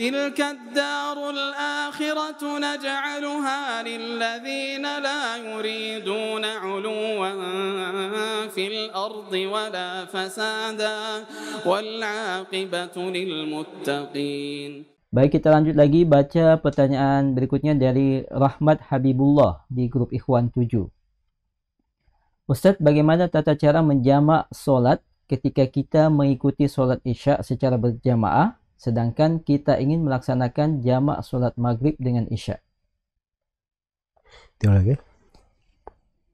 تلك الدار الآخرة نجعلها للذين لا يريدون علوا في الأرض ولا فسادا والعاقبة للمتقين Baik kita lanjut lagi baca pertanyaan berikutnya dari Rahmat Habibullah di grup Ikhwan 7. Ustaz, bagaimana tata cara menjamak solat ketika kita mengikuti solat isya secara berjamaah sedangkan kita ingin melaksanakan jamak solat maghrib dengan isya. lagi.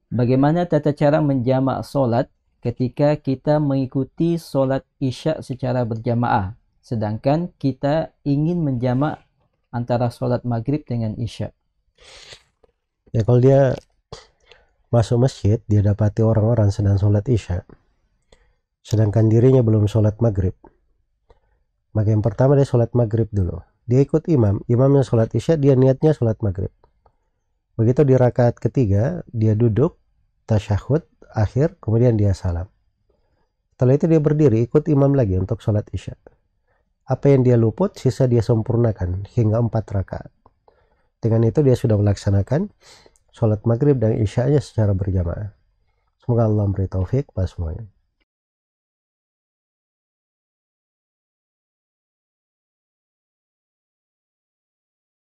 Bagaimana tata cara menjamak solat ketika kita mengikuti solat isya secara berjamaah, sedangkan kita ingin menjamak antara solat maghrib dengan isya? Ya kalau dia masuk masjid, dia dapati orang-orang sedang solat isya, sedangkan dirinya belum solat maghrib maka yang pertama dia sholat maghrib dulu. Dia ikut imam, imamnya sholat isya, dia niatnya sholat maghrib. Begitu di rakaat ketiga, dia duduk, tasyahud, akhir, kemudian dia salam. Setelah itu dia berdiri, ikut imam lagi untuk sholat isya. Apa yang dia luput, sisa dia sempurnakan hingga empat rakaat. Dengan itu dia sudah melaksanakan sholat maghrib dan isya secara berjamaah. Semoga Allah memberi taufik pas semuanya.